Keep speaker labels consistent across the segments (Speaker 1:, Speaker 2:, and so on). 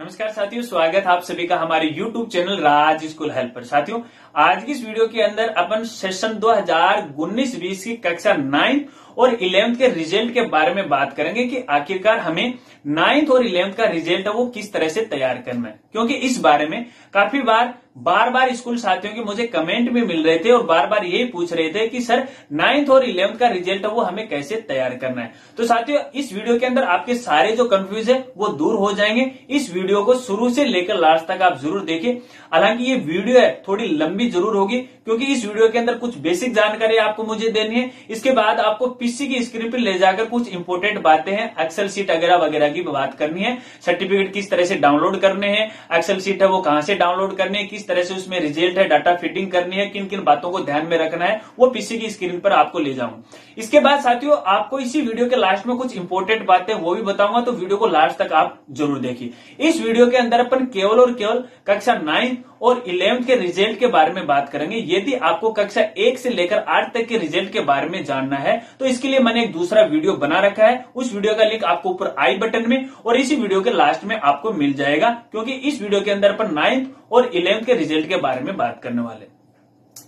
Speaker 1: नमस्कार साथियों स्वागत आप सभी का हमारे YouTube channel Raj school help पर साथियों आज की इस वीडियो के अंदर अपन सेशन दो हजार की कक्षा नाइन्थ और इलेवंथ के रिजल्ट के बारे में बात करेंगे कि आखिरकार हमें नाइन्थ और इलेवंथ का रिजल्ट है वो किस तरह से तैयार करना है क्योंकि इस बारे में काफी बार बार बार स्कूल साथियों के मुझे कमेंट भी मिल रहे थे और बार बार यही पूछ रहे थे कि सर नाइन्थ और इलेवंथ का रिजल्ट है वो हमें कैसे तैयार करना है तो साथियों इस वीडियो के अंदर आपके सारे जो कंफ्यूज है वो दूर हो जाएंगे इस वीडियो को शुरू से लेकर लास्ट तक आप जरूर देखें हालांकि ये वीडियो है थोड़ी लंबी जरूर होगी क्योंकि इस वीडियो के अंदर कुछ बेसिक जानकारी आपको मुझे देनी है इसके बाद आपको यूपीएससी की स्क्रीन पर ले जाकर कुछ इंपोर्टेंट बातें हैं एक्सेल सीट वगैरह वगैरह की बात करनी है सर्टिफिकेट किस तरह से डाउनलोड करने हैं एक्सेल सीट है वो कहां से डाउनलोड करने है किस तरह से उसमें रिजल्ट है डाटा फिटिंग करनी है किन किन बातों को ध्यान में रखना है वो पीसी की स्क्रीन पर आपको ले जाऊंगा इसके बाद साथियों आपको इसी वीडियो के लास्ट में कुछ इंपोर्टेंट बातें वो भी बताऊंगा तो वीडियो को लास्ट तक आप जरूर देखिए इस वीडियो के अंदर अपन केवल और केवल कक्षा नाइन्थ और इलेवंथ के रिजल्ट के बारे में बात करेंगे यदि आपको कक्षा एक से लेकर आठ तक के रिजल्ट के बारे में जानना है तो इसके लिए मैंने एक दूसरा वीडियो बना रखा है उस वीडियो का लिंक आपको ऊपर आई बटन में और इसी वीडियो के लास्ट में आपको मिल जाएगा क्योंकि इस वीडियो के अंदर अपन नाइन्थ और इलेवंथ के रिजल्ट के बारे में बात करने वाले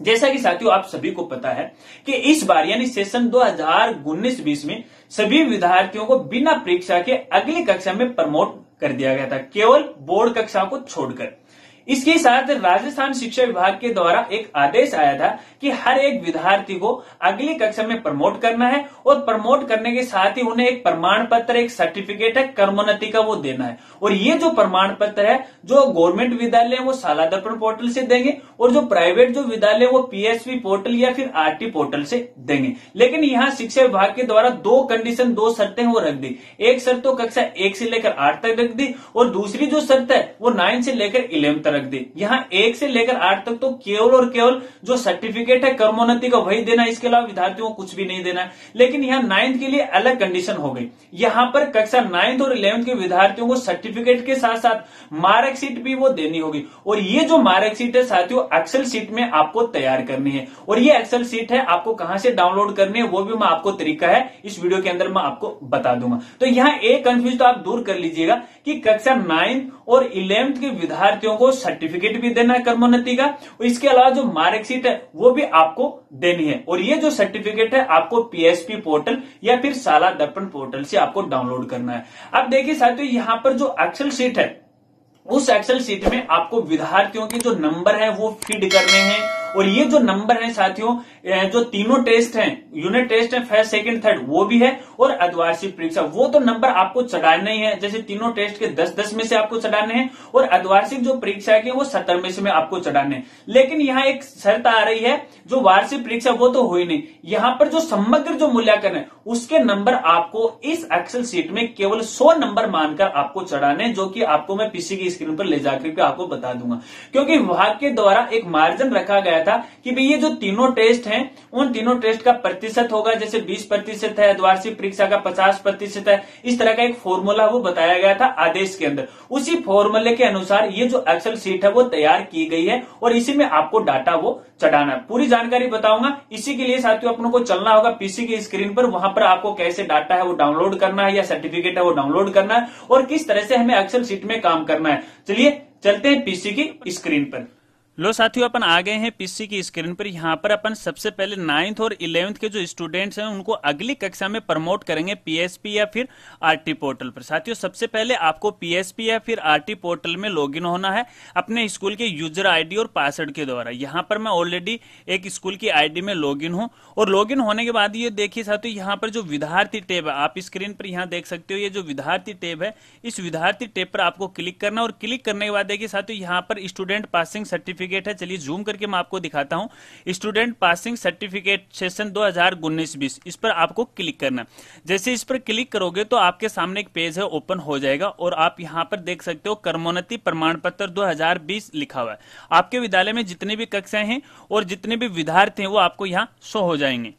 Speaker 1: जैसा कि साथियों आप सभी को पता है कि इस बार यानी सेशन दो हजार उन्नीस बीस में सभी विद्यार्थियों को बिना परीक्षा के अगली कक्षा में प्रमोट कर दिया गया था केवल बोर्ड कक्षा को छोड़कर इसके साथ राजस्थान शिक्षा विभाग के द्वारा एक आदेश आया था कि हर एक विद्यार्थी को अगली कक्षा में प्रमोट करना है और प्रमोट करने के साथ ही उन्हें एक प्रमाण पत्र एक सर्टिफिकेट है कर्मोन्नति का वो देना है और ये जो प्रमाण पत्र है जो गवर्नमेंट विद्यालय वो शाला दर्पण पोर्टल से देंगे और जो प्राइवेट जो विद्यालय वो पीएसवी पोर्टल या फिर टी पोर्टल से देंगे लेकिन यहाँ शिक्षा विभाग के द्वारा दो कंडीशन दो शर्तें वो रख दी एक शर्त तो कक्षा एक से लेकर आठ तक रख दी और दूसरी जो शर्त है वो नाइन से लेकर इलेवन तक कर रख दी यहाँ एक से लेकर आठ तक तो केवल और केवल जो सर्टिफिकेट है कर्मोन्नति का वही देना इसके अलावा विद्यार्थियों को कुछ भी नहीं देना है लेकिन यहाँ नाइन्थ के लिए अलग कंडीशन हो गई यहाँ पर कक्षा नाइन्थ और इलेवंथ के विद्यार्थियों को सर्टिफिकेट के साथ साथ मार्कशीट भी वो देनी होगी और ये जो मार्कशीट है साथियों एक्सेल सीट में आपको तैयार करनी है और ये एक्सेल सीट है आपको कहां से डाउनलोड करनी है वो भी मैं आपको तरीका है इस वीडियो के अंदर मैं आपको बता दूंगा तो यहाँ एक कंफ्यूज तो आप दूर कर लीजिएगा कि कक्षा नाइन्थ और इलेवंथ के विद्यार्थियों को सर्टिफिकेट भी देना है कर्मोन्नति का और इसके अलावा जो मार्कशीट है वो भी आपको देनी है और ये जो सर्टिफिकेट है आपको पीएसपी पोर्टल या फिर शाला दर्पण पोर्टल से आपको डाउनलोड करना है अब देखिए साथियों यहाँ पर जो एक्सल सीट है उस एक्सेल सीट में आपको विद्यार्थियों के जो नंबर है वो फीड करने हैं और ये जो नंबर है साथियों जो तीनों टेस्ट हैं यूनिट टेस्ट है फर्स्ट सेकंड थर्ड वो भी है और अद्वार्षिक परीक्षा वो तो नंबर आपको चढ़ाने ही है जैसे तीनों टेस्ट के दस दस में से आपको चढ़ाने हैं और अद्वार्षिक जो परीक्षा है वो सत्तर में से में आपको चढ़ाने लेकिन यहाँ एक शर्त आ रही है जो वार्षिक परीक्षा वो तो हुई नहीं यहाँ पर जो समग्र जो मूल्यांकन है उसके नंबर आपको इस एक्सल सीट में केवल सौ नंबर मानकर आपको चढ़ाने जो की आपको मैं पीसी की स्क्रीन पर ले जाकर के आपको बता दूंगा क्योंकि विभाग के द्वारा एक मार्जिन रखा गया था कि भाई ये जो तीनों टेस्ट हैं उन तीनों टेस्ट का प्रतिशत होगा जैसे 20 प्रतिशत है द्वार्षिक परीक्षा का 50 प्रतिशत है इस तरह का एक फॉर्मूला वो बताया गया था आदेश के अंदर उसी फॉर्मूले के अनुसार ये जो एक्सेल सीट है वो तैयार की गई है और इसी में आपको डाटा वो चढ़ाना है पूरी जानकारी बताऊंगा इसी के लिए साथियों अपनों को चलना होगा पीसी की स्क्रीन पर वहां पर आपको कैसे डाटा है वो डाउनलोड करना है या सर्टिफिकेट है वो डाउनलोड करना है और किस तरह से हमें एक्सेल सीट में काम करना है चलिए चलते हैं पीसी की स्क्रीन पर लो साथियों अपन आ गए हैं पीसी की स्क्रीन पर यहाँ पर अपन सबसे पहले नाइन्थ और इलेवंथ के जो स्टूडेंट्स हैं उनको अगली कक्षा में प्रमोट करेंगे पीएसपी या फिर आरटी पोर्टल पर साथियों सबसे पहले आपको पीएसपी या फिर आरटी पोर्टल में लॉगिन होना है अपने स्कूल के यूजर आईडी और पासवर्ड के द्वारा यहाँ पर मैं ऑलरेडी एक स्कूल की आई में लॉग इन हूँ और लॉग इन होने के बाद ये देखिए साथियों यहाँ पर जो विद्यार्थी टेब है आप स्क्रीन पर यहाँ देख सकते हो ये जो विद्यार्थी टेब है इस विद्यार्थी टेब पर आपको क्लिक करना और क्लिक करने के बाद देखिए साथियों यहाँ पर स्टूडेंट पासिंग सर्टिफिकेट सर्टिफिकेट है चलिए जूम करके मैं आपको दिखाता हूँ स्टूडेंट पासिंग सर्टिफिकेट सेशन दो हजार उन्नीस बीस इस पर आपको क्लिक करना जैसे इस पर क्लिक करोगे तो आपके सामने एक पेज है ओपन हो जाएगा और आप यहाँ पर देख सकते हो कर्मोन्नति प्रमाण पत्र बीस लिखा हुआ है आपके विद्यालय में जितने भी कक्षाएं हैं और जितने भी विद्यार्थी हैं वो आपको यहाँ शो हो जाएंगे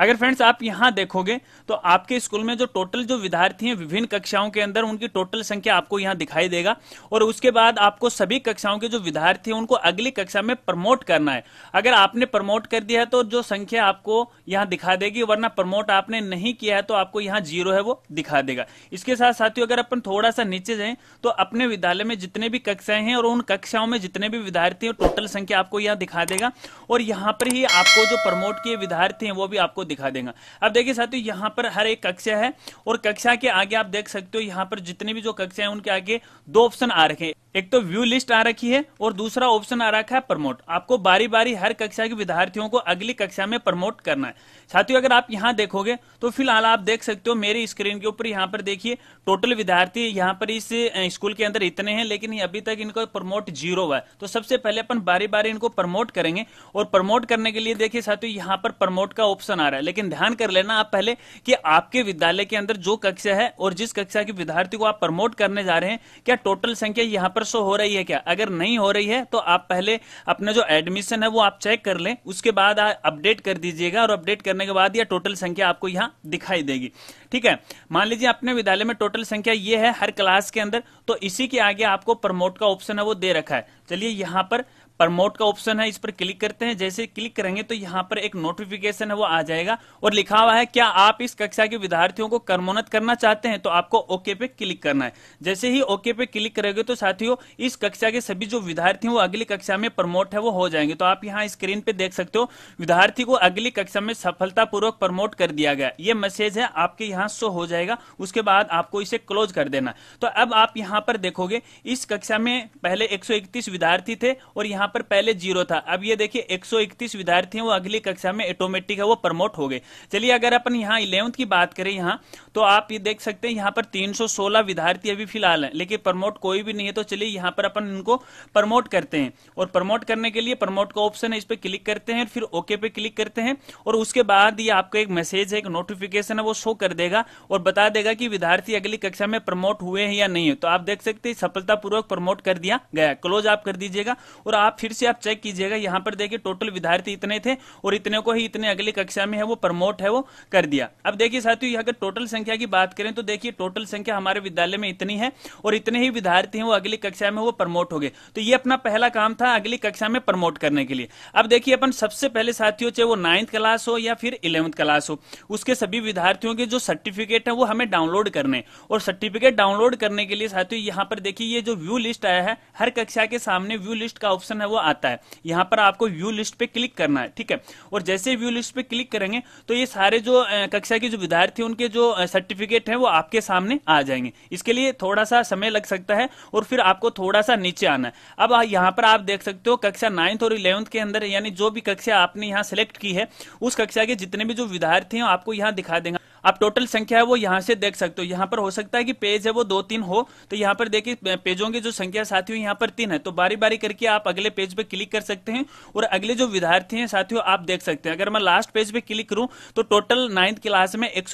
Speaker 1: अगर फ्रेंड्स आप यहां देखोगे तो आपके स्कूल में जो टोटल जो विद्यार्थी हैं विभिन्न कक्षाओं के अंदर उनकी टोटल संख्या आपको यहाँ दिखाई देगा और उसके बाद आपको सभी कक्षाओं के जो विद्यार्थी हैं उनको अगली कक्षा में प्रमोट करना है अगर आपने प्रमोट कर दिया है तो जो संख्या आपको यहाँ दिखा देगी वरना प्रमोट आपने नहीं किया है तो आपको यहाँ जीरो है वो दिखा देगा इसके साथ साथियों अगर अपन थोड़ा सा नीचे जाए तो अपने विद्यालय में जितने भी कक्षाएं हैं और उन कक्षाओं में जितने भी विद्यार्थी है टोटल संख्या आपको यहाँ दिखा देगा और यहाँ पर ही आपको जो प्रमोट किए विद्यार्थी है वो भी आपको दिखा देगा अब देखिए साथियों यहाँ पर हर एक कक्षा है और कक्षा के आगे आप देख सकते हो यहाँ पर जितने भी जो कक्षा है उनके आगे दो ऑप्शन आ रखे हैं एक तो व्यू लिस्ट आ रखी है और दूसरा ऑप्शन आ रखा है प्रमोट आपको बारी बारी हर कक्षा के विद्यार्थियों को अगली कक्षा में प्रमोट करना है साथियों अगर आप यहाँ देखोगे तो फिलहाल आप देख सकते हो मेरी स्क्रीन के ऊपर यहाँ पर देखिए टोटल विद्यार्थी यहाँ पर इस स्कूल के अंदर इतने हैं लेकिन अभी तक इनको प्रमोट जीरो हुआ है तो सबसे पहले अपन बारी बारी इनको प्रमोट करेंगे और प्रमोट करने के लिए देखिए साथियों यहाँ पर प्रमोट का ऑप्शन आ रहा है लेकिन ध्यान कर लेना आप पहले कि आपके विद्यालय के अंदर जो कक्षा है और जिस कक्षा के विद्यार्थी को आप प्रमोट करने जा रहे हैं क्या टोटल संख्या यहाँ पर पर शो हो रही है क्या अगर नहीं हो रही है तो आप पहले अपना जो एडमिशन है वो आप चेक कर लें उसके बाद अपडेट कर दीजिएगा और अपडेट करने के बाद यह टोटल संख्या आपको यहाँ दिखाई देगी ठीक है मान लीजिए अपने विद्यालय में टोटल संख्या ये है हर क्लास के अंदर तो इसी के आगे आपको प्रमोट का ऑप्शन है वो दे रखा है चलिए यहाँ पर प्रमोट का ऑप्शन है इस पर क्लिक करते हैं जैसे क्लिक करेंगे तो यहाँ पर एक नोटिफिकेशन है वो आ जाएगा और लिखा हुआ है क्या आप इस कक्षा के विद्यार्थियों को कर्मोन्नत करना चाहते हैं तो आपको ओके पे क्लिक करना है जैसे ही ओके पे क्लिक करेंगे तो साथियों इस कक्षा के सभी जो विद्यार्थी वो अगली कक्षा में प्रमोट है वो हो जाएंगे तो आप यहाँ स्क्रीन पे देख सकते हो विद्यार्थी को अगली कक्षा में सफलतापूर्वक प्रमोट कर दिया गया ये मैसेज है आपके यहाँ शो हो जाएगा उसके बाद आपको इसे क्लोज कर देना तो अब आप यहाँ पर देखोगे इस कक्षा में पहले एक विद्यार्थी थे और यहाँ यहाँ पर पहले जीरो था अब ये देखिए 131 विद्यार्थी हैं वो अगली कक्षा में ऑटोमेटिक है वो प्रमोट हो गए चलिए अगर अपन यहाँ इलेवंथ की बात करें यहाँ तो आप ये देख सकते हैं यहाँ पर 316 विद्यार्थी अभी फिलहाल हैं लेकिन प्रमोट कोई भी नहीं है तो चलिए यहाँ पर अपन इनको प्रमोट करते हैं और प्रमोट करने के लिए प्रमोट का ऑप्शन है इस पर क्लिक करते हैं फिर ओके पे क्लिक करते हैं और उसके बाद ये आपको एक मैसेज है एक नोटिफिकेशन है वो शो कर देगा और बता देगा कि विद्यार्थी अगली कक्षा में प्रमोट हुए हैं या नहीं है तो आप देख सकते हैं सफलतापूर्वक प्रमोट कर दिया गया क्लोज आप कर दीजिएगा और आप फिर से आप चेक कीजिएगा यहाँ पर देखिए टोटल विद्यार्थी इतने थे और इतने को ही इतने अगली कक्षा में है वो प्रमोट है वो कर दिया अब देखिए साथियों अगर टोटल संख्या की बात करें तो देखिए टोटल संख्या हमारे विद्यालय में इतनी है और इतने ही विद्यार्थी है वो अगली कक्षा में वो प्रमोट हो गए तो ये अपना पहला काम था अगली कक्षा में प्रमोट करने के लिए अब देखिए अपन सबसे पहले साथियों चाहे वो नाइन्थ क्लास हो या फिर इलेवंथ क्लास हो उसके सभी विद्यार्थियों के जो सर्टिफिकेट है वो हमें डाउनलोड करने और सर्टिफिकेट डाउनलोड करने के लिए साथियों यहाँ पर देखिए ये जो व्यू लिस्ट आया है हर कक्षा के सामने व्यू लिस्ट का ऑप्शन है वो आता है यहाँ पर आपको व्यू लिस्ट पे क्लिक करना है ठीक है और जैसे व्यू लिस्ट पे क्लिक करेंगे तो ये सारे जो कक्षा के जो विद्यार्थी उनके जो सर्टिफिकेट है वो आपके सामने आ जाएंगे इसके लिए थोड़ा सा समय लग सकता है और फिर आपको थोड़ा सा नीचे आना है अब यहाँ पर आप देख सकते हो कक्षा नाइन्थ और इलेवंथ के अंदर यानी जो भी कक्षा आपने यहाँ सेलेक्ट की है उस कक्षा के जितने भी जो विद्यार्थी हैं आपको यहाँ दिखा देंगे आप टोटल संख्या है वो यहां से देख सकते हो यहाँ पर हो सकता है कि पेज है वो दो तीन हो तो यहाँ पर देखिए पेजों की जो संख्या साथियों यहाँ पर तीन है तो बारी बारी करके आप अगले पेज पे क्लिक कर सकते हैं और अगले जो विद्यार्थी हैं साथियों आप देख सकते हैं अगर मैं लास्ट पेज पे क्लिक करूं तो टोटल नाइन्थ क्लास में एक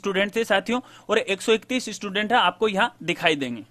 Speaker 1: स्टूडेंट थे साथियों और एक स्टूडेंट है आपको यहाँ दिखाई देंगे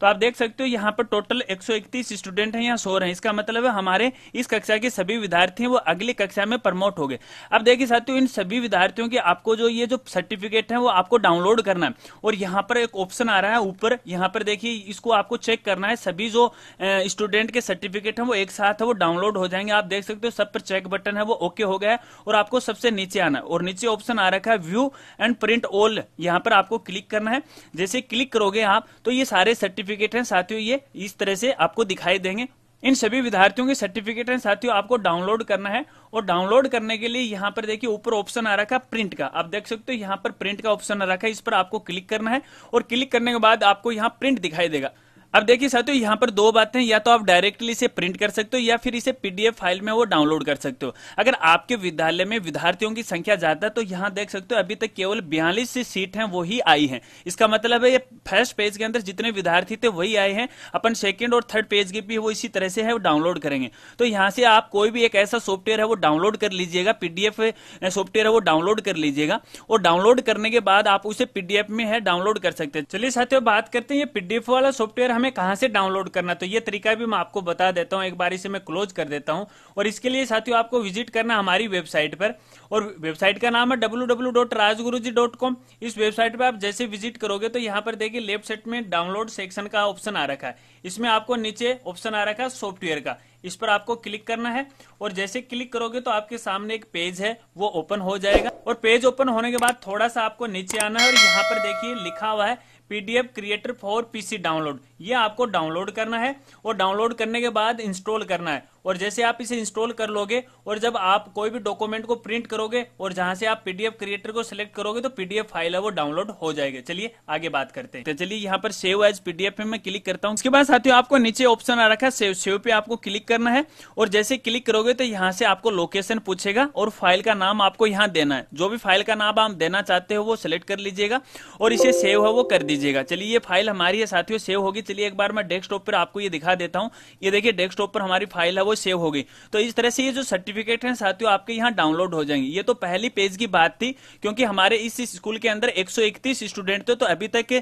Speaker 1: तो आप देख सकते हो यहाँ पर टोटल 131 स्टूडेंट हैं यहाँ सो रहे हैं इसका मतलब है हमारे इस कक्षा के सभी विद्यार्थी हैं वो अगली कक्षा में प्रमोट हो गए अब देखिए साथियों इन सभी विद्यार्थियों के आपको जो ये जो सर्टिफिकेट है वो आपको डाउनलोड करना है और यहाँ पर एक ऑप्शन आ रहा है ऊपर यहाँ पर देखिए इसको आपको चेक करना है सभी जो स्टूडेंट के सर्टिफिकेट है वो एक साथ है वो डाउनलोड हो जाएंगे आप देख सकते हो सब पर चेक बटन है वो ओके हो गया है और आपको सबसे नीचे आना है और नीचे ऑप्शन आ रखा है व्यू एंड प्रिंट ऑल यहाँ पर आपको क्लिक करना है जैसे क्लिक करोगे आप तो ये सारे सर्टिफिकेट सर्टिफिकेट हैं साथियों ये इस तरह से आपको दिखाई देंगे इन सभी विद्यार्थियों के सर्टिफिकेट हैं साथियों आपको डाउनलोड करना है और डाउनलोड करने के लिए यहाँ पर देखिए ऊपर ऑप्शन आ रखा है प्रिंट का आप देख सकते हो यहाँ पर प्रिंट का ऑप्शन आ रखा है इस पर आपको क्लिक करना है और क्लिक करने के बाद आपको यहाँ प्रिंट दिखाई देगा अब देखिए साथियों यहाँ पर दो बातें या तो आप डायरेक्टली इसे प्रिंट कर सकते हो या फिर इसे पीडीएफ फाइल में वो डाउनलोड कर सकते हो अगर आपके विद्यालय में विद्यार्थियों की संख्या ज्यादा तो यहाँ देख सकते हो अभी तक केवल बयालीस सीट हैं वही आई हैं इसका मतलब है ये फर्स्ट पेज के अंदर जितने विद्यार्थी थे वही आए हैं अपन सेकेंड और थर्ड पेज की भी वो इसी तरह से है डाउनलोड करेंगे तो यहाँ से आप कोई भी एक ऐसा सॉफ्टवेयर है वो डाउनलोड कर लीजिएगा पीडीएफ सॉफ्टवेयर है वो डाउनलोड कर लीजिएगा और डाउनलोड करने के बाद आप उसे पीडीएफ में है डाउनलोड कर सकते हैं चलिए साथियों बात करते हैं ये पीडीएफ वाला सॉफ्टवेयर हमें कहां से डाउनलोड करना तो ये तरीका भी मैं आपको बता देता हूं एक बार इसे मैं क्लोज कर देता हूं और इसके लिए साथियों आपको विजिट करना हमारी वेबसाइट पर और वेबसाइट का नाम है डब्ल्यू इस वेबसाइट पर आप जैसे विजिट करोगे तो यहाँ पर देखिए लेफ्ट साइड में डाउनलोड सेक्शन का ऑप्शन आ रखा है इसमें आपको नीचे ऑप्शन आ रखा है सॉफ्टवेयर का इस पर आपको क्लिक करना है और जैसे क्लिक करोगे तो आपके सामने एक पेज है वो ओपन हो जाएगा और पेज ओपन होने के बाद थोड़ा सा आपको नीचे आना है और यहाँ पर देखिए लिखा हुआ है PDF creator for PC download ये आपको डाउनलोड करना है और डाउनलोड करने के बाद इंस्टॉल करना है और जैसे आप इसे इंस्टॉल कर लोगे और जब आप कोई भी डॉक्यूमेंट को प्रिंट करोगे और जहां से आप पीडीएफ क्रिएटर को सिलेक्ट करोगे तो पीडीएफ फाइल है वो डाउनलोड हो जाएगा चलिए आगे बात करते हैं तो चलिए यहाँ पर सेव एज पीडीएफ में मैं क्लिक करता हूँ उसके बाद साथियों आपको नीचे ऑप्शन आ रखा है सेव सेव पे आपको क्लिक करना है और जैसे क्लिक करोगे तो यहाँ से आपको लोकेशन पूछेगा और फाइल का नाम आपको यहाँ देना है जो भी फाइल का नाम आप देना चाहते हो वो सिलेक्ट कर लीजिएगा और इसे सेव है वो कर दीजिएगा चलिए ये फाइल हमारी है साथियों सेव होगी चलिए एक बार मैं डेस्कटॉप पर आपको ये दिखा देता हूँ ये देखिए डेस्कटॉप पर हमारी फाइल है वो सेव हो गई तो इस तरह से ये जो सर्टिफिकेट है साथियों आपके यहाँ डाउनलोड हो जाएंगे ये तो पहली पेज की बात थी क्योंकि हमारे इस स्कूल के अंदर एक स्टूडेंट थे तो अभी तक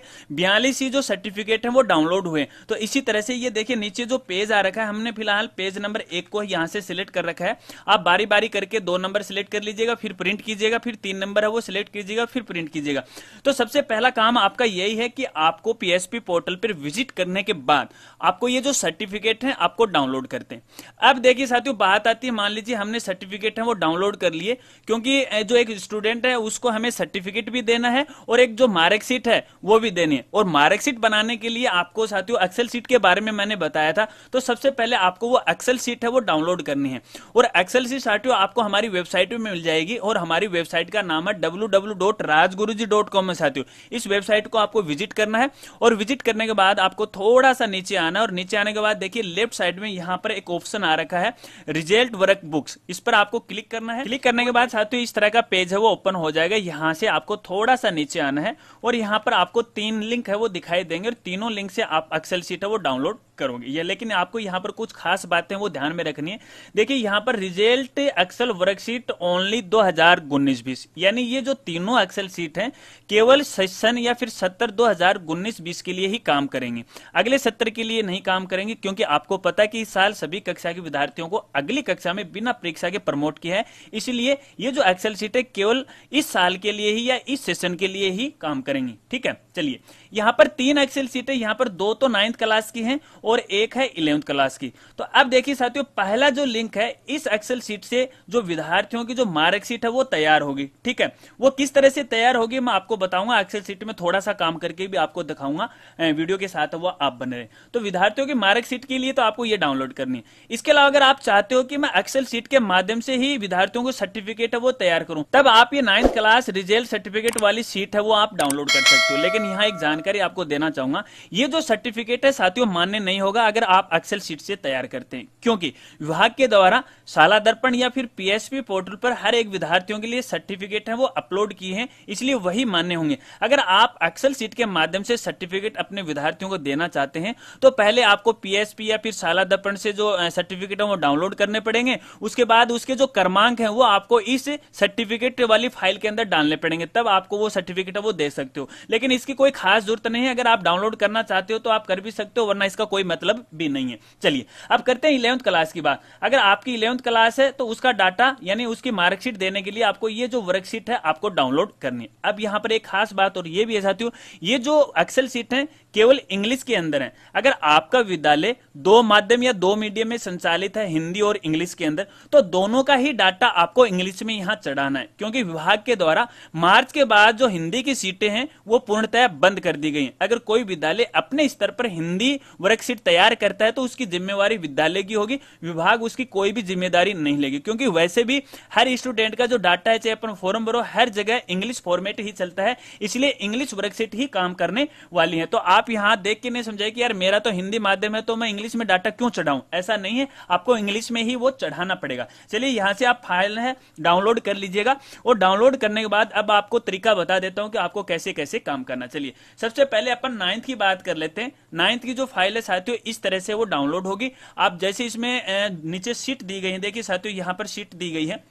Speaker 1: बयालीस ही जो सर्टिफिकेट है वो डाउनलोड हुए तो इसी तरह से ये देखिए नीचे जो पेज आ रखा है हमने फिलहाल पेज नंबर एक को यहाँ से सिलेक्ट कर रखा है आप बारी बारी करके दो नंबर सिलेक्ट कर लीजिएगा फिर प्रिंट कीजिएगा फिर तीन नंबर है वो सिलेक्ट कीजिएगा फिर प्रिंट कीजिएगा तो सबसे पहला काम आपका यही है कि आपको पीएसपी पोर्टल पर विजिट करने के बाद आपको ये जो सर्टिफिकेट है आपको डाउनलोड करते हैं अब देखिए साथियों बात आती है मान लीजिए हमने सर्टिफिकेट है वो डाउनलोड कर लिए क्योंकि जो एक स्टूडेंट है उसको हमें सर्टिफिकेट भी देना है और एक जो मार्कशीट है वो भी देनी है और मार्कशीट बनाने के लिए आपको साथियों एक्सेल सीट के बारे में मैंने बताया था तो सबसे पहले आपको वो एक्सेल सीट है वो डाउनलोड करनी है और एक्सेल सीट साथियों आपको हमारी वेबसाइट में मिल जाएगी और हमारी वेबसाइट का नाम है W W dot dot Rajguru ji com है साथियों इस वेबसाइट को आपको विजिट करना है और विजिट करने के बाद आपको थोड़ा सा नीचे आना और नीचे आने के बाद देखिए लेफ्ट साइड में यहाँ पर एक ऑप्शन आ रखा है रिजल्ट वर्क बुक्स इस पर आपको क्लिक करना है क्लिक करने के बाद साथियों इस तरह का पेज है वो ओपन हो जाएगा यहाँ से आपको थोड़ा सा नीचे आना है और यहाँ पर आपको तीन लिंक है वो दिखाई देंगे और तीनों लिंक से आप एक्सेल सीट है वो डाउनलोड करोगे ये लेकिन आपको यहाँ पर कुछ खास बातें वो ध्यान में रखनी है देखिए यहाँ पर रिजल्ट एक्सेल वर्कशीट ओनली दो हजार उन्नीस बीस यानी ये जो तीनों एक्सेल सीट हैं केवल सेशन या फिर सत्तर दो हजार उन्नीस बीस के लिए ही काम करेंगे अगले सत्र के लिए नहीं काम करेंगे क्योंकि आपको पता है कि इस साल सभी कक्षा के विद्यार्थियों को अगली कक्षा में बिना परीक्षा के प्रमोट किया है इसलिए ये जो एक्सेल सीट है केवल इस साल के लिए ही या इस सेशन के लिए ही काम करेंगे ठीक है चलिए यहां पर तीन एक्सेल सीटें यहां पर दो तो नाइन्थ क्लास की हैं और एक है इलेवंथ क्लास की तो अब देखिए साथियों पहला जो लिंक है इस एक्सेल सीट से जो विद्यार्थियों की जो मार्कशीट है वो तैयार होगी ठीक है वो किस तरह से तैयार होगी मैं आपको बताऊंगा एक्सेल सीट में थोड़ा सा काम करके भी आपको दिखाऊंगा वीडियो के साथ वो आप बने रहे तो विद्यार्थियों की मार्कशीट के लिए तो आपको ये डाउनलोड करनी है इसके अलावा अगर आप चाहते हो कि मैं एक्सेल सीट के माध्यम से ही विद्यार्थियों को सर्टिफिकेट है वो तैयार करूं तब आप ये नाइन्थ क्लास रिजल्ट सर्टिफिकेट वाली सीट है वो आप डाउनलोड कर सकते हो लेकिन यहाँ एक जानकारी जानकारी आपको देना चाहूंगा ये जो सर्टिफिकेट है साथियों मान्य नहीं होगा अगर आप एक्सेल सीट से तैयार करते हैं क्योंकि विभाग के द्वारा शाला दर्पण या फिर पीएसपी पोर्टल पर हर एक विद्यार्थियों के लिए सर्टिफिकेट है वो अपलोड किए हैं इसलिए वही मान्य होंगे अगर आप एक्सेल सीट के माध्यम से सर्टिफिकेट अपने विद्यार्थियों को देना चाहते हैं तो पहले आपको पीएसपी या फिर शाला दर्पण से जो सर्टिफिकेट है वो डाउनलोड करने पड़ेंगे उसके बाद उसके जो क्रमांक है वो आपको इस सर्टिफिकेट वाली फाइल के अंदर डालने पड़ेंगे तब आपको वो सर्टिफिकेट है वो दे सकते हो लेकिन इसकी कोई खास जरूरत नहीं है अगर आप डाउनलोड करना चाहते हो तो आप कर भी सकते हो वरना इसका कोई मतलब भी नहीं है चलिए अब करते हैं इलेवंथ क्लास की बात अगर आपकी इलेवंथ क्लास है तो उसका डाटा यानी उसकी मार्कशीट देने के लिए आपको ये जो वर्कशीट है आपको डाउनलोड करनी है अब यहाँ पर एक खास बात और ये भी है साथियों ये जो एक्सेल सीट है केवल इंग्लिश के अंदर है अगर आपका विद्यालय दो माध्यम या दो मीडियम में संचालित है हिंदी और इंग्लिश के अंदर तो दोनों का ही डाटा आपको इंग्लिश में यहाँ चढ़ाना है क्योंकि विभाग के द्वारा मार्च के बाद जो हिंदी की सीटें हैं वो पूर्णतया बंद कर कर दी गई अगर कोई विद्यालय अपने स्तर पर हिंदी वर्कशीट तैयार करता है तो उसकी जिम्मेवारी विद्यालय की होगी विभाग उसकी कोई भी जिम्मेदारी नहीं लेगी क्योंकि वैसे भी हर स्टूडेंट का जो डाटा है चाहे अपन फॉरम भरो हर जगह इंग्लिश फॉर्मेट ही चलता है इसलिए इंग्लिश वर्कशीट ही काम करने वाली है तो आप यहां देख के नहीं समझाए कि यार मेरा तो हिंदी माध्यम है तो मैं इंग्लिश में डाटा क्यों चढ़ाऊ ऐसा नहीं है आपको इंग्लिश में ही वो चढ़ाना पड़ेगा चलिए यहां से आप फाइल है डाउनलोड कर लीजिएगा और डाउनलोड करने के बाद अब आपको तरीका बता देता हूं कि आपको कैसे कैसे काम करना चलिए सबसे पहले अपन नाइन्थ की बात कर लेते हैं नाइन्थ की जो फाइल है साथियों इस तरह से वो डाउनलोड होगी आप जैसे इसमें नीचे सीट दी गई है देखिए साथियों यहाँ पर सीट दी गई है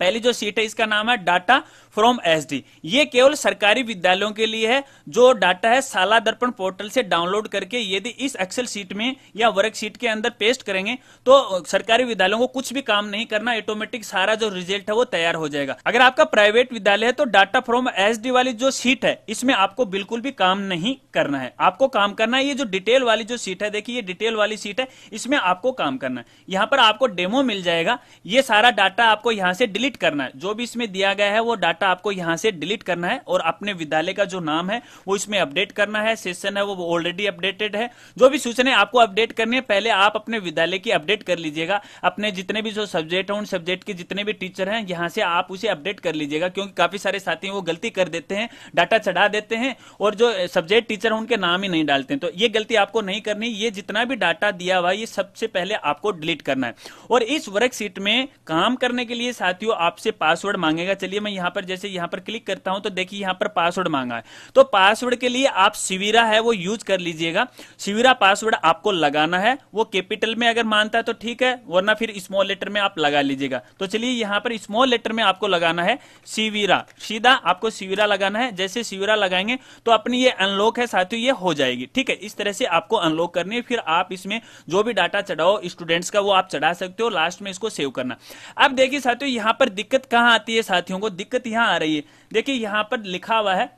Speaker 1: पहली जो सीट है इसका नाम है डाटा फ्रॉम एसडी ये केवल सरकारी विद्यालयों के लिए है जो डाटा है साला दर्पण पोर्टल से डाउनलोड करके यदि इस एक्सेल सीट में या वर्कशीट के अंदर पेस्ट करेंगे तो सरकारी विद्यालयों को कुछ भी काम नहीं करना ऑटोमेटिक सारा जो रिजल्ट है वो तैयार हो जाएगा अगर आपका प्राइवेट विद्यालय है तो डाटा फ्रॉम एस वाली जो सीट है इसमें आपको बिल्कुल भी काम नहीं करना है आपको काम करना है ये जो डिटेल वाली जो सीट है देखिए ये डिटेल वाली सीट है इसमें आपको काम करना है यहाँ पर आपको डेमो मिल जाएगा ये सारा डाटा आपको यहाँ से डिलीट डिलीट करना है जो भी इसमें दिया गया है वो डाटा आपको यहां से डिलीट करना है और अपने विद्यालय का जो नाम है वो इसमें अपडेट करना है सेशन है वो ऑलरेडी अपडेटेड है जो भी सूचना आपको अपडेट करनी है पहले आप अपने विद्यालय की अपडेट कर लीजिएगा अपने जितने भी जो सब्जेक्ट है उन सब्जेक्ट के जितने भी टीचर है यहां से आप उसे अपडेट कर लीजिएगा क्योंकि काफी सारे साथी वो गलती कर देते हैं डाटा चढ़ा देते हैं और जो सब्जेक्ट टीचर है उनके नाम ही नहीं डालते तो ये गलती आपको नहीं करनी ये जितना भी डाटा दिया हुआ ये सबसे पहले आपको डिलीट करना है और इस वर्कशीट में काम करने के लिए साथियों आपसे पासवर्ड मांगेगा चलिए मैं यहां पर जैसे यहां पर क्लिक करता हूं तो देखिए यहां पर पासवर्ड मांगा है तो पासवर्ड के लिए आप सिविरा है वो यूज कर लीजिएगा सिविरा पासवर्ड आपको लगाना है वो कैपिटल में अगर मानता है तो ठीक है वरना फिर स्मॉल लेटर में आप लगा लीजिएगा तो चलिए यहां पर स्मॉल लेटर में आपको लगाना है सिविरा सीधा आपको सिविरा लगाना है जैसे सिविरा लगाएंगे तो अपनी ये अनलॉक है साथियों ये हो जाएगी ठीक है इस तरह से आपको अनलॉक करनी है फिर आप इसमें जो भी डाटा चढ़ाओ स्टूडेंट्स का वो आप चढ़ा सकते हो लास्ट में इसको सेव करना अब देखिए साथियों यहां पर पर दिक्कत कहां आती है साथियों को दिक्कत यहां आ रही है देखिए यहां पर लिखा हुआ है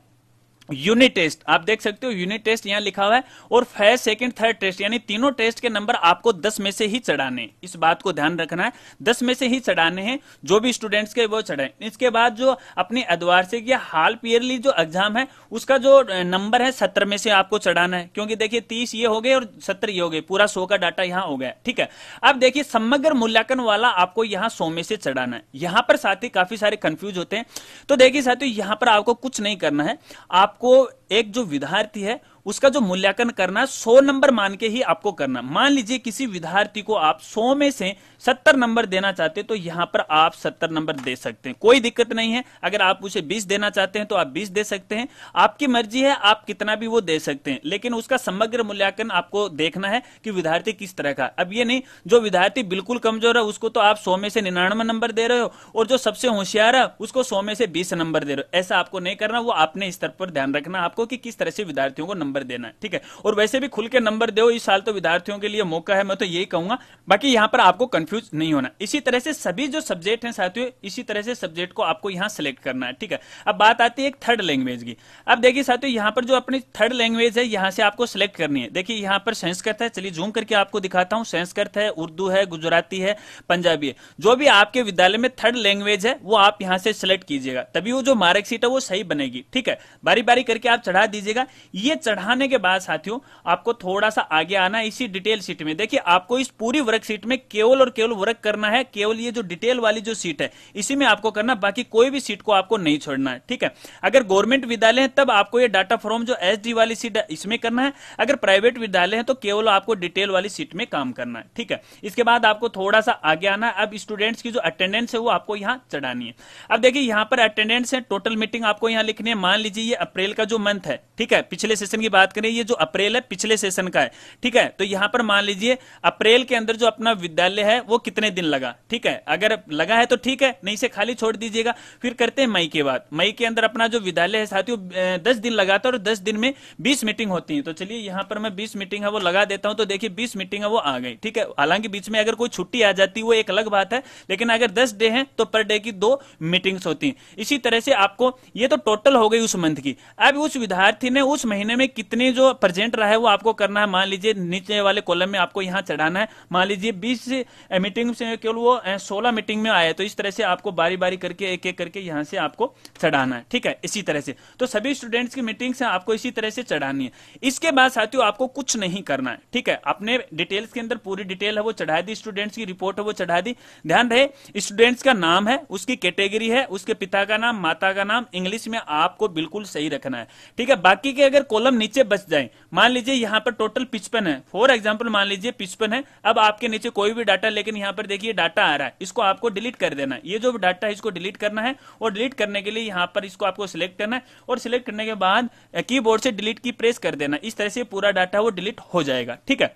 Speaker 1: यूनिट टेस्ट आप देख सकते हो यूनिट टेस्ट यहां लिखा हुआ है और फर्स्ट सेकंड थर्ड टेस्ट यानी तीनों टेस्ट के नंबर आपको 10 में से ही चढ़ाने इस बात को ध्यान रखना है 10 में से ही चढ़ाने हैं जो भी स्टूडेंट्स के वो चढ़ाए इसके बाद जो अपनी अद्वार्षिक या हाल पियरली जो एग्जाम है उसका जो नंबर है सत्तर में से आपको चढ़ाना है क्योंकि देखिए तीस ये हो गए और सत्तर ये हो गए पूरा सौ का डाटा यहाँ हो गया ठीक है अब देखिए समग्र मूल्यांकन वाला आपको यहाँ सौ में से चढ़ाना है यहाँ पर साथी काफी सारे कंफ्यूज होते हैं तो देखिए साथियों यहाँ पर आपको कुछ नहीं करना है आप आपको एक जो विद्यार्थी है उसका जो मूल्यांकन करना है सौ नंबर मान के ही आपको करना मान लीजिए किसी विद्यार्थी को आप सौ में से सत्तर नंबर देना चाहते तो यहां पर आप सत्तर नंबर दे सकते हैं कोई दिक्कत नहीं है अगर आप उसे बीस देना चाहते हैं तो आप बीस दे सकते हैं आपकी मर्जी है आप कितना भी वो दे सकते हैं लेकिन उसका समग्र मूल्यांकन आपको देखना है कि विद्यार्थी किस तरह का अब ये नहीं जो विद्यार्थी बिल्कुल कमजोर है उसको तो आप सौ में से निन्यानवे नंबर दे रहे हो और जो सबसे होशियार है उसको सौ में से बीस नंबर दे रहे हो ऐसा आपको नहीं करना वो अपने स्तर पर ध्यान रखना आपको कि किस तरह से विद्यार्थियों को नंबर नंबर देना है ठीक है और वैसे भी खुल के नंबर दो इस साल तो विद्यार्थियों के लिए मौका है मैं तो यही कहूंगा बाकी यहाँ पर आपको कंफ्यूज नहीं होना इसी तरह से सभी जो सब्जेक्ट हैं साथियों इसी तरह से सब्जेक्ट को आपको यहाँ सेलेक्ट करना है ठीक है अब बात आती है एक थर्ड लैंग्वेज की अब देखिए साथियों यहाँ पर जो अपनी थर्ड लैंग्वेज है यहाँ से आपको सिलेक्ट करनी है देखिए यहाँ पर संस्कृत है चलिए जूम करके आपको दिखाता हूँ संस्कृत है उर्दू है गुजराती है पंजाबी है जो भी आपके विद्यालय में थर्ड लैंग्वेज है वो आप यहाँ से सिलेक्ट कीजिएगा तभी वो जो मार्कशीट है वो सही बनेगी ठीक है बारी बारी करके आप चढ़ा दीजिएगा ये चढ़ा पढ़ाने के बाद साथियों आपको थोड़ा सा आगे आना इसी डिटेल सीट में देखिए आपको इस पूरी वर्क सीट में केवल और केवल वर्क करना है केवल ये जो डिटेल वाली जो सीट है इसी में आपको करना बाकी कोई भी सीट को आपको नहीं छोड़ना है ठीक है अगर गवर्नमेंट विद्यालय है तब आपको ये डाटा फॉर्म जो एस वाली सीट है इसमें करना है अगर प्राइवेट विद्यालय है तो केवल आपको डिटेल वाली सीट में काम करना है ठीक है इसके बाद आपको थोड़ा सा आगे आना है अब स्टूडेंट्स की जो अटेंडेंस है वो आपको यहाँ चढ़ानी है अब देखिए यहाँ पर अटेंडेंस है टोटल मीटिंग आपको यहाँ लिखनी है मान लीजिए ये अप्रैल का जो मंथ है ठीक है पिछले सेशन की की बात करें ये जो अप्रैल है पिछले सेशन का है ठीक है तो यहां पर मान लीजिए अप्रैल के अंदर जो अपना विद्यालय है वो कितने दिन लगा ठीक है अगर लगा है तो ठीक है नहीं से खाली छोड़ दीजिएगा फिर करते हैं मई के बाद मई के अंदर अपना जो विद्यालय है साथियों दस दिन लगाता है और दस दिन में बीस मीटिंग होती है तो चलिए यहां पर मैं बीस मीटिंग है वो लगा देता हूं तो देखिए बीस मीटिंग है वो आ गई ठीक है हालांकि बीच में अगर कोई छुट्टी आ जाती है वो एक अलग बात है लेकिन अगर दस डे है तो पर डे की दो मीटिंग होती है इसी तरह से आपको ये तो टोटल हो गई उस मंथ की अब उस विद्यार्थी ने उस महीने में कितने जो प्रेजेंट रहा है वो आपको करना है मान लीजिए नीचे वाले कॉलम में आपको यहाँ चढ़ाना है मान लीजिए बीस मीटिंग से केवल वो सोलह मीटिंग में आए तो इस तरह से आपको बारी बारी करके एक एक करके यहाँ से आपको चढ़ाना है ठीक है इसी तरह से तो सभी स्टूडेंट्स की मीटिंग से आपको इसी तरह से चढ़ानी है इसके बाद साथियों आपको कुछ नहीं करना है ठीक है अपने डिटेल्स के अंदर पूरी डिटेल है वो चढ़ा दी स्टूडेंट्स की रिपोर्ट है वो चढ़ा दी ध्यान रहे स्टूडेंट्स का नाम है उसकी कैटेगरी है उसके पिता का नाम माता का नाम इंग्लिश में आपको बिल्कुल सही रखना है ठीक है बाकी के अगर कॉलम नीचे नीचे बच जाए मान लीजिए यहाँ पर टोटल पिचपन है फॉर एग्जाम्पल मान लीजिए पिचपन है अब आपके नीचे कोई भी डाटा लेकिन यहाँ पर देखिए डाटा आ रहा है इसको आपको डिलीट कर देना ये जो डाटा है इसको डिलीट करना है और डिलीट करने के लिए यहाँ पर इसको आपको सिलेक्ट करना है और सिलेक्ट करने के बाद कीबोर्ड से डिलीट की प्रेस कर देना इस तरह से पूरा डाटा वो डिलीट हो जाएगा ठीक है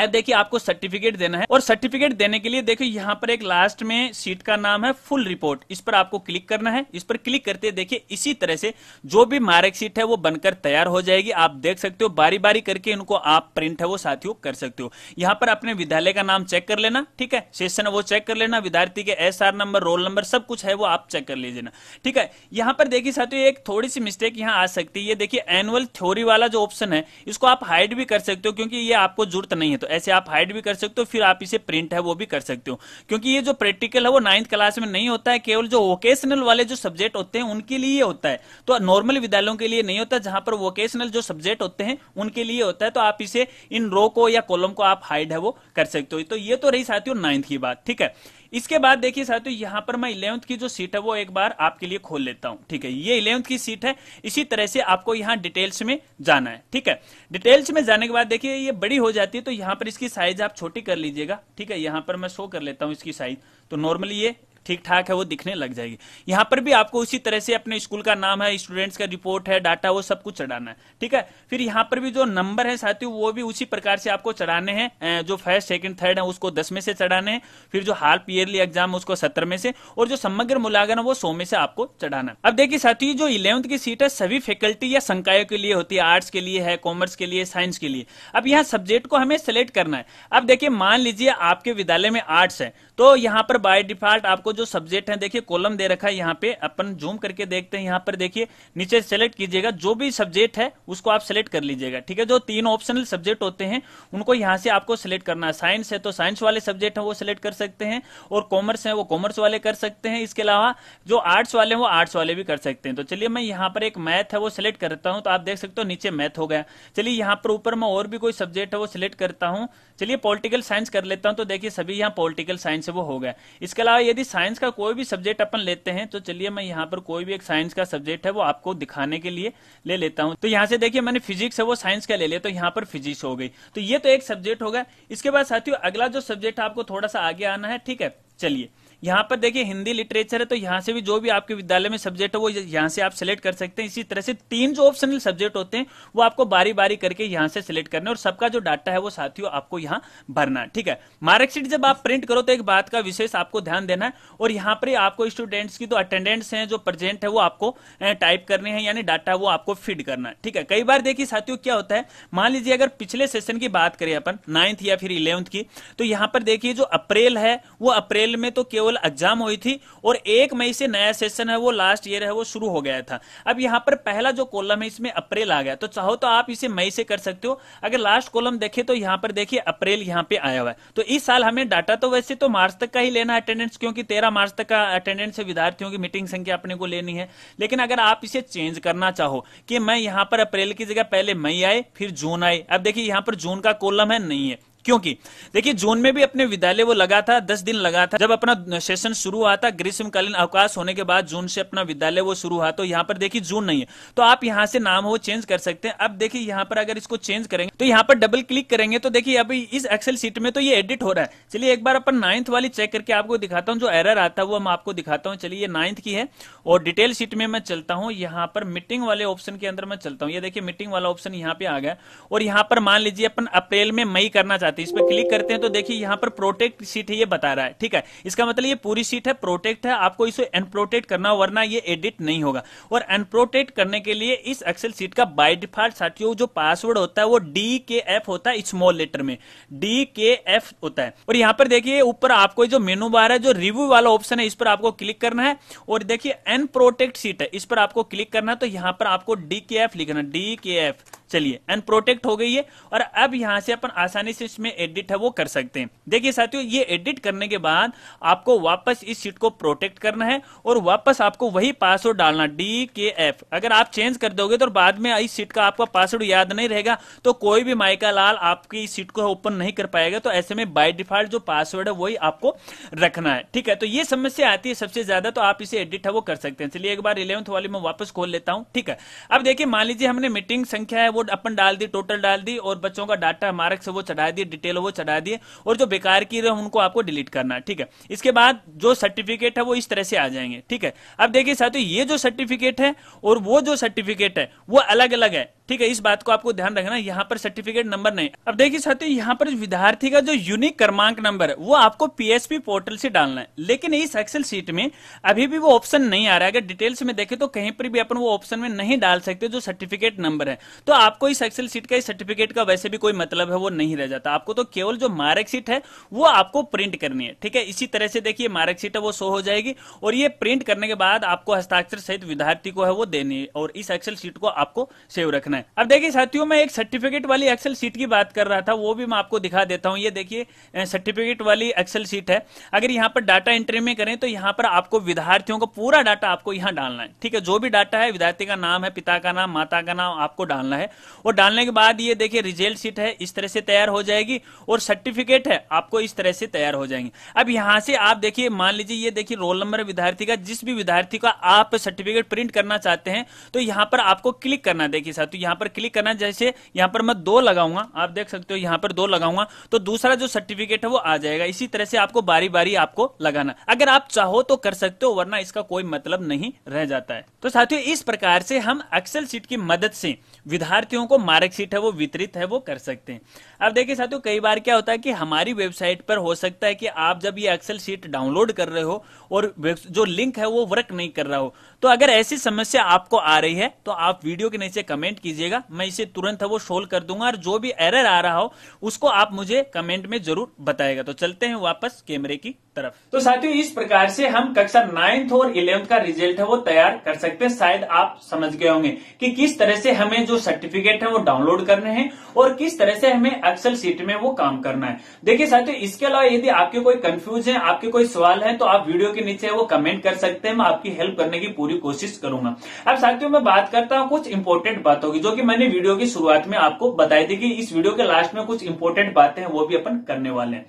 Speaker 1: अब देखिए आपको सर्टिफिकेट देना है और सर्टिफिकेट देने के लिए देखिए यहाँ पर एक लास्ट में सीट का नाम है फुल रिपोर्ट इस पर आपको क्लिक करना है इस पर क्लिक करते देखिए इसी तरह से जो भी मार्कशीट है वो बनकर तैयार हो जाएगी आप देख सकते हो बारी बारी करके इनको आप प्रिंट है वो साथियों कर सकते हो यहाँ पर अपने विद्यालय का नाम चेक कर लेना ठीक है सेशन है वो चेक कर लेना विद्यार्थी के एस नंबर रोल नंबर सब कुछ है वो आप चेक कर लीजिए ठीक है यहाँ पर देखिए साथियों एक थोड़ी सी मिस्टेक यहाँ आ सकती है देखिए एनुअल थ्योरी वाला जो ऑप्शन है इसको आप हाइड भी कर सकते हो क्योंकि ये आपको जरूरत नहीं है तो ऐसे आप हाइड भी कर सकते हो फिर आप इसे प्रिंट है वो भी कर सकते हो क्योंकि ये जो प्रैक्टिकल है वो नाइन्थ क्लास में नहीं होता है केवल जो वोकेशनल वाले जो सब्जेक्ट होते हैं उनके लिए होता है तो नॉर्मल विद्यालयों के लिए नहीं होता जहां पर वोकेशनल जो सब्जेक्ट होते हैं उनके लिए होता है तो आप इसे इन रो को या कॉलम को आप हाइड है वो कर सकते हो तो ये तो रही साथियों नाइन्थ की बात ठीक है इसके बाद देखिए साथियों यहां पर मैं इलेवंथ की जो सीट है वो एक बार आपके लिए खोल लेता हूं ठीक है ये इलेवंथ की सीट है इसी तरह से आपको यहां डिटेल्स में जाना है ठीक है डिटेल्स में जाने के बाद देखिए ये बड़ी हो जाती है तो यहां पर इसकी साइज आप छोटी कर लीजिएगा ठीक है यहां पर मैं शो कर लेता हूं इसकी साइज तो नॉर्मली ये ठीक ठाक है वो दिखने लग जाएगी यहाँ पर भी आपको उसी तरह से अपने स्कूल का नाम है स्टूडेंट्स का रिपोर्ट है डाटा वो सब कुछ चढ़ाना है ठीक है फिर यहाँ पर भी जो नंबर है साथियों वो भी उसी प्रकार से आपको चढ़ाने हैं जो फर्स्ट सेकंड थर्ड है उसको दस में से चढ़ाने हैं फिर जो हाफ ईयरली एग्जाम उसको सत्तर में से और जो समग्र मूल्यांकन है वो सौ में से आपको चढ़ाना अब देखिए साथियों जो इलेवंथ की सीट है सभी फैकल्टी या संकायों के लिए होती है आर्ट्स के लिए है कॉमर्स के लिए साइंस के लिए अब यहाँ सब्जेक्ट को हमें सेलेक्ट करना है अब देखिये मान लीजिए आपके विद्यालय में आर्ट्स है तो यहाँ पर बाय डिफॉल्ट आपको जो सब्जेक्ट है देखिए कॉलम दे रखा है यहाँ पे अपन जूम करके देखते हैं यहाँ पर देखिए नीचे सेलेक्ट कीजिएगा जो भी सब्जेक्ट है उसको आप सेलेक्ट कर लीजिएगा ठीक है जो तीन ऑप्शनल सब्जेक्ट होते हैं उनको यहाँ से आपको सेलेक्ट करना है साइंस है तो साइंस वाले सब्जेक्ट है वो सिलेक्ट कर सकते हैं और कॉमर्स है वो कॉमर्स वाले कर सकते हैं इसके अलावा जो आर्ट्स वाले हैं वो आर्ट्स वाले भी कर सकते हैं तो चलिए मैं यहाँ पर एक मैथ है वो सिलेक्ट करता हूँ तो आप देख सकते हो नीचे मैथ हो गया चलिए यहाँ पर ऊपर मैं और भी कोई सब्जेक्ट है वो सिलेक्ट करता हूँ चलिए पॉलिटिकल साइंस कर लेता हूँ तो देखिए सभी यहाँ पॉलिटिकल साइंस है वो हो गया इसके अलावा यदि साइंस का कोई भी सब्जेक्ट अपन लेते हैं तो चलिए मैं यहाँ पर कोई भी एक साइंस का सब्जेक्ट है वो आपको दिखाने के लिए ले लेता हूँ तो यहाँ से देखिए मैंने फिजिक्स है वो साइंस का ले लिया तो यहाँ पर फिजिक्स हो गई तो ये तो एक सब्जेक्ट होगा इसके बाद साथियों अगला जो सब्जेक्ट आपको थोड़ा सा आगे आना है ठीक है चलिए यहाँ पर देखिए हिंदी लिटरेचर है तो यहाँ से भी जो भी आपके विद्यालय में सब्जेक्ट है वो यहाँ से आप सिलेक्ट कर सकते हैं इसी तरह से तीन जो ऑप्शनल सब्जेक्ट होते हैं वो आपको बारी बारी करके यहाँ से सिलेक्ट करना और सबका जो डाटा है वो साथियों आपको यहाँ भरना ठीक है मार्कशीट जब आप प्रिंट करो तो एक बात का विशेष आपको ध्यान देना है और यहाँ पर आपको स्टूडेंट्स की तो अटेंडेंट्स है जो प्रेजेंट है वो आपको टाइप करने है यानी डाटा वो आपको फीड करना है ठीक है कई बार देखिए साथियों क्या होता है मान लीजिए अगर पिछले सेशन की बात करें अपन नाइन्थ या फिर इलेवंथ की तो यहाँ पर देखिए जो अप्रैल है वो अप्रैल में तो केवल लेवल एग्जाम हुई थी और एक मई से नया सेशन है वो लास्ट ईयर है वो शुरू हो गया था अब यहाँ पर पहला जो कॉलम है इसमें अप्रैल आ गया तो चाहो तो आप इसे मई से कर सकते हो अगर लास्ट कॉलम देखे तो यहाँ पर देखिए अप्रैल यहाँ पे आया हुआ है तो इस साल हमें डाटा तो वैसे तो मार्च तक का ही लेना अटेंडेंस क्योंकि तेरह मार्च तक का अटेंडेंस है विद्यार्थियों की मीटिंग संख्या अपने को लेनी है लेकिन अगर आप इसे चेंज करना चाहो कि मैं यहाँ पर अप्रैल की जगह पहले मई आए फिर जून आए अब देखिए यहाँ पर जून का कॉलम है नहीं है क्योंकि देखिए जून में भी अपने विद्यालय वो लगा था दस दिन लगा था जब अपना सेशन शुरू हुआ था ग्रीष्मकालीन अवकाश होने के बाद जून से अपना विद्यालय वो शुरू हुआ तो यहाँ पर देखिए जून नहीं है तो आप यहाँ से नाम वो चेंज कर सकते हैं अब देखिए यहाँ पर अगर इसको चेंज करेंगे तो यहाँ पर डबल क्लिक करेंगे तो देखिए अभी इस एक्सेल सीट में तो ये एडिट हो रहा है चलिए एक बार अपन नाइन्थ वाली चेक करके आपको दिखाता हूँ जो एरर आता है वो मैं आपको दिखाता हूँ चलिए ये नाइन्थ की है और डिटेल सीट में मैं चलता हूँ यहाँ पर मीटिंग वाले ऑप्शन के अंदर मैं चलता हूँ ये देखिए मीटिंग वाला ऑप्शन यहाँ पे आ गया और यहाँ पर मान लीजिए अपन अप्रैल में मई करना चाहते जाती तो है इस पर क्लिक करते हैं तो देखिए यहाँ पर प्रोटेक्ट सीट है ये बता रहा है ठीक है इसका मतलब ये पूरी सीट है प्रोटेक्ट है आपको इसे अनप्रोटेक्ट करना वरना ये एडिट नहीं होगा और अनप्रोटेक्ट करने के लिए इस एक्सेल सीट का बाय डिफॉल्ट साथियों जो पासवर्ड होता है वो डी के एफ होता है स्मॉल लेटर में डी के एफ होता है और यहाँ पर देखिए ऊपर आपको जो मेनू बार है जो रिव्यू वाला ऑप्शन है इस पर आपको क्लिक करना है और देखिए अनप्रोटेक्ट सीट है इस पर आपको क्लिक करना है तो यहाँ पर आपको डी के एफ लिखना डी के एफ चलिए अनप्रोटेक्ट हो गई है और अब यहां से अपन आसानी से इसमें एडिट है वो कर सकते हैं देखिए साथियों ये एडिट करने के बाद आपको वापस इस शीट को प्रोटेक्ट करना है और वापस आपको वही पासवर्ड डालना डी के एफ अगर आप चेंज कर दोगे तो बाद में इस सीट का आपका पासवर्ड याद नहीं रहेगा तो कोई भी माइका लाल आपकी सीट को ओपन नहीं कर पाएगा तो ऐसे में बाई डिफॉल्ट जो पासवर्ड है वही आपको रखना है ठीक है तो ये समस्या आती है सबसे ज्यादा तो आप इसे एडिट है वो कर सकते हैं चलिए एक बार इलेवंथ वाली में वापस खोल लेता हूँ ठीक है अब देखिए मान लीजिए हमने मीटिंग संख्या है वो अपन डाल दी टोटल डाल दी और बच्चों का डाटा मार्क्स वो चढ़ा दिए डिटेल वो चढ़ा दिए और जो बेकार की रहे उनको आपको डिलीट करना ठीक है इसके बाद जो सर्टिफिकेट है वो इस तरह से आ जाएंगे ठीक है अब देखिए साथियों ये जो सर्टिफिकेट है और वो जो सर्टिफिकेट है वो अलग अलग है ठीक है इस बात को आपको ध्यान रखना यहाँ पर सर्टिफिकेट नंबर नहीं अब देखिए साथियों यहाँ पर विद्यार्थी का जो यूनिक क्रमांक नंबर है वो आपको पीएसपी पोर्टल से डालना है लेकिन इस एक्सेल सीट में अभी भी वो ऑप्शन नहीं आ रहा है अगर डिटेल्स में देखें तो कहीं पर भी अपन वो ऑप्शन में नहीं डाल सकते जो सर्टिफिकेट नंबर है तो आपको इस एक्सेल सीट का इस सर्टिफिकेट का वैसे भी कोई मतलब है वो नहीं रह जाता आपको तो केवल जो मार्कशीट है वो आपको प्रिंट करनी है ठीक है इसी तरह से देखिए मार्कशीट है वो शो हो जाएगी और ये प्रिंट करने के बाद आपको हस्ताक्षर सहित विद्यार्थी को है वो देनी है और इस एक्सेल सीट को आपको सेव रखना है है अब देखिए साथियों मैं एक सर्टिफिकेट वाली एक्सेल सीट की बात कर रहा था वो भी मैं आपको दिखा देता हूं ये देखिए सर्टिफिकेट वाली एक्सेल सीट है अगर यहाँ पर डाटा एंट्री में करें तो यहाँ पर आपको विद्यार्थियों का पूरा डाटा आपको यहाँ डालना है ठीक है जो भी डाटा है विद्यार्थी का नाम है पिता का नाम माता का नाम आपको डालना है और डालने के बाद ये देखिए रिजल्ट सीट है इस तरह से तैयार हो जाएगी और सर्टिफिकेट है आपको इस तरह से तैयार हो जाएंगे अब यहाँ से आप देखिए मान लीजिए ये देखिए रोल नंबर विद्यार्थी का जिस भी विद्यार्थी का आप सर्टिफिकेट प्रिंट करना चाहते हैं तो यहाँ पर आपको क्लिक करना देखिए साथ यहाँ पर क्लिक करना जैसे यहाँ पर मैं दो लगाऊंगा आप देख सकते हो यहाँ पर दो लगाऊंगा तो दूसरा जो सर्टिफिकेट है वो आ जाएगा इसी तरह से आपको बारी बारी आपको लगाना अगर आप चाहो तो कर सकते हो वरना इसका कोई मतलब नहीं रह जाता है तो साथियों इस प्रकार से हम एक्सेल सीट की मदद से विद्यार्थियों को मार्कशीट है वो वितरित है वो कर सकते हैं अब देखिए साथियों कई बार क्या होता है कि हमारी वेबसाइट पर हो सकता है कि आप जब ये एक्सेल शीट डाउनलोड कर रहे हो और जो लिंक है वो वर्क नहीं कर रहा हो तो अगर ऐसी समस्या आपको आ रही है तो आप वीडियो के नीचे कमेंट कीजिएगा मैं इसे तुरंत वो सोल्व कर दूंगा और जो भी एरर आ रहा हो उसको आप मुझे कमेंट में जरूर बताएगा तो चलते हैं वापस कैमरे की तरफ तो साथियों इस प्रकार से हम कक्षा नाइन्थ और इलेवंथ का रिजल्ट है वो तैयार कर सकते हैं शायद आप समझ गए होंगे कि किस तरह से हमें जो सर्टिफिकेट है वो डाउनलोड करने हैं और किस तरह से हमें एक्सेल सीट में वो काम करना है देखिए साथियों इसके अलावा यदि आपके कोई कंफ्यूज है आपके कोई सवाल है तो आप वीडियो के नीचे वो कमेंट कर सकते हैं मैं आपकी हेल्प करने की पूरी कोशिश करूंगा अब साथियों मैं बात करता हूँ कुछ इंपोर्टेंट बातों की जो की मैंने वीडियो की शुरुआत में आपको बताई थी कि इस वीडियो के लास्ट में कुछ इंपोर्टेंट बातें हैं वो भी अपन करने वाले हैं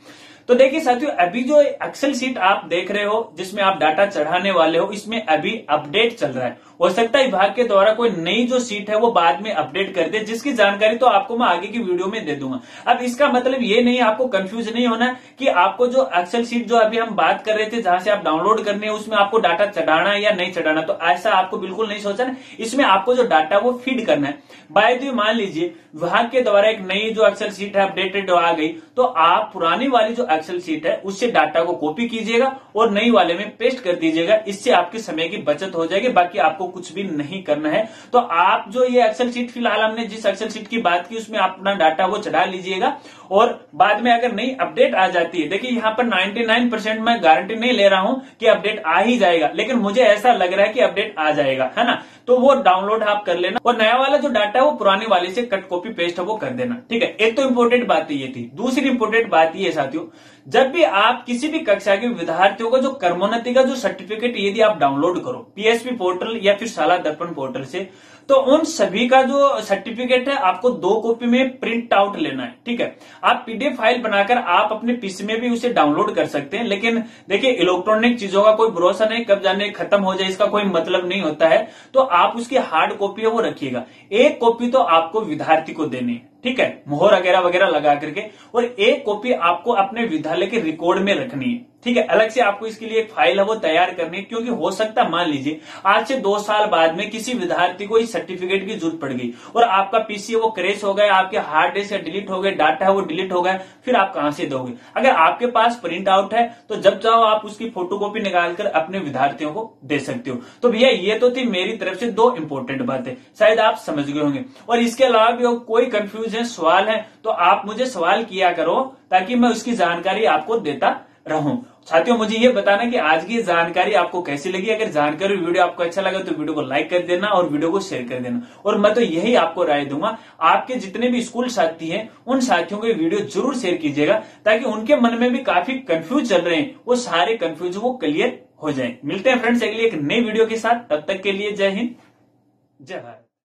Speaker 1: तो देखिए साथियों अभी जो एक्सेल सीट आप देख रहे हो जिसमें आप डाटा चढ़ाने वाले हो इसमें अभी अपडेट चल रहा है हो सकता है विभाग के द्वारा कोई नई जो सीट है वो बाद में अपडेट कर दे जिसकी जानकारी तो आपको मैं आगे की वीडियो में दे दूंगा अब इसका मतलब ये नहीं आपको कंफ्यूज नहीं होना कि आपको जो एक्सेल सीट जो अभी हम बात कर रहे थे जहां से आप डाउनलोड करने हैं उसमें आपको डाटा चढ़ाना है या नहीं चढ़ाना तो ऐसा आपको बिल्कुल नहीं सोचना इसमें आपको जो डाटा वो फीड करना है बाय दी मान लीजिए विभाग के द्वारा एक नई जो एक्सेल सीट है अपडेटेड आ गई तो आप पुरानी वाली जो एक्सेल सीट है उससे डाटा को कॉपी कीजिएगा और नई वाले में पेस्ट कर दीजिएगा इससे आपके समय की बचत हो जाएगी बाकी आपको कुछ भी नहीं करना है तो आप जो ये एक्सेल सीट फिलहाल हमने जिस एक्सेल सीट की बात की उसमें आप अपना डाटा वो चढ़ा लीजिएगा और बाद में अगर नई अपडेट आ जाती है देखिए यहां पर 99 परसेंट मैं गारंटी नहीं ले रहा हूं कि अपडेट आ ही जाएगा लेकिन मुझे ऐसा लग रहा है कि अपडेट आ जाएगा है ना तो वो डाउनलोड आप कर लेना और नया वाला जो डाटा है वो पुराने वाले से कट कॉपी पेस्ट है वो कर देना ठीक है एक तो इम्पोर्टेंट बात तो ये थी दूसरी इम्पोर्टेंट बात ये साथियों जब भी आप किसी भी कक्षा के विद्यार्थियों का जो कर्मोन्नति का जो सर्टिफिकेट यदि आप डाउनलोड करो पीएसपी पोर्टल या फिर शाला दर्पण पोर्टल से तो उन सभी का जो सर्टिफिकेट है आपको दो कॉपी में प्रिंट आउट लेना है ठीक है आप पीडीएफ फाइल बनाकर आप अपने पीसी में भी उसे डाउनलोड कर सकते हैं लेकिन देखिए इलेक्ट्रॉनिक चीजों का कोई भरोसा नहीं कब जाने खत्म हो जाए इसका कोई मतलब नहीं होता है तो आप उसकी हार्ड कॉपी है वो रखिएगा एक कॉपी तो आपको विद्यार्थी को देनी है ठीक है मोहर वगैरह वगैरह लगा करके और एक कॉपी आपको अपने विद्यालय के रिकॉर्ड में रखनी है ठीक है अलग से आपको इसके लिए एक फाइल है वो तैयार करनी है क्योंकि हो सकता है मान लीजिए आज से दो साल बाद में किसी विद्यार्थी को इस सर्टिफिकेट की जरूरत पड़ गई और आपका पीसी वो क्रेश हो गया आपके हार्ड डिस्क डिलीट हो गए डाटा है वो डिलीट हो गया फिर आप कहां से दोगे अगर आपके पास प्रिंट आउट है तो जब चाहो आप उसकी कॉपी निकालकर अपने विद्यार्थियों को दे सकते हो तो भैया ये तो थी मेरी तरफ से दो इंपॉर्टेंट बातें शायद आप समझ गए होंगे और इसके अलावा भी कोई कंफ्यूज मुझे सवाल है तो आप मुझे सवाल किया करो ताकि मैं उसकी जानकारी आपको देता रहूं साथियों मुझे ये बताना कि आज की जानकारी आपको कैसी लगी अगर जानकारी वीडियो आपको अच्छा लगा तो वीडियो को लाइक कर देना और वीडियो को शेयर कर देना और मैं तो यही आपको राय दूंगा आपके जितने भी स्कूल साथी हैं उन साथियों को ये वीडियो जरूर शेयर कीजिएगा ताकि उनके मन में भी काफी कंफ्यूज चल रहे हैं वो सारे कंफ्यूज वो क्लियर हो जाए मिलते हैं फ्रेंड्स अगली एक नई वीडियो के साथ तब तक के लिए जय हिंद जय भारत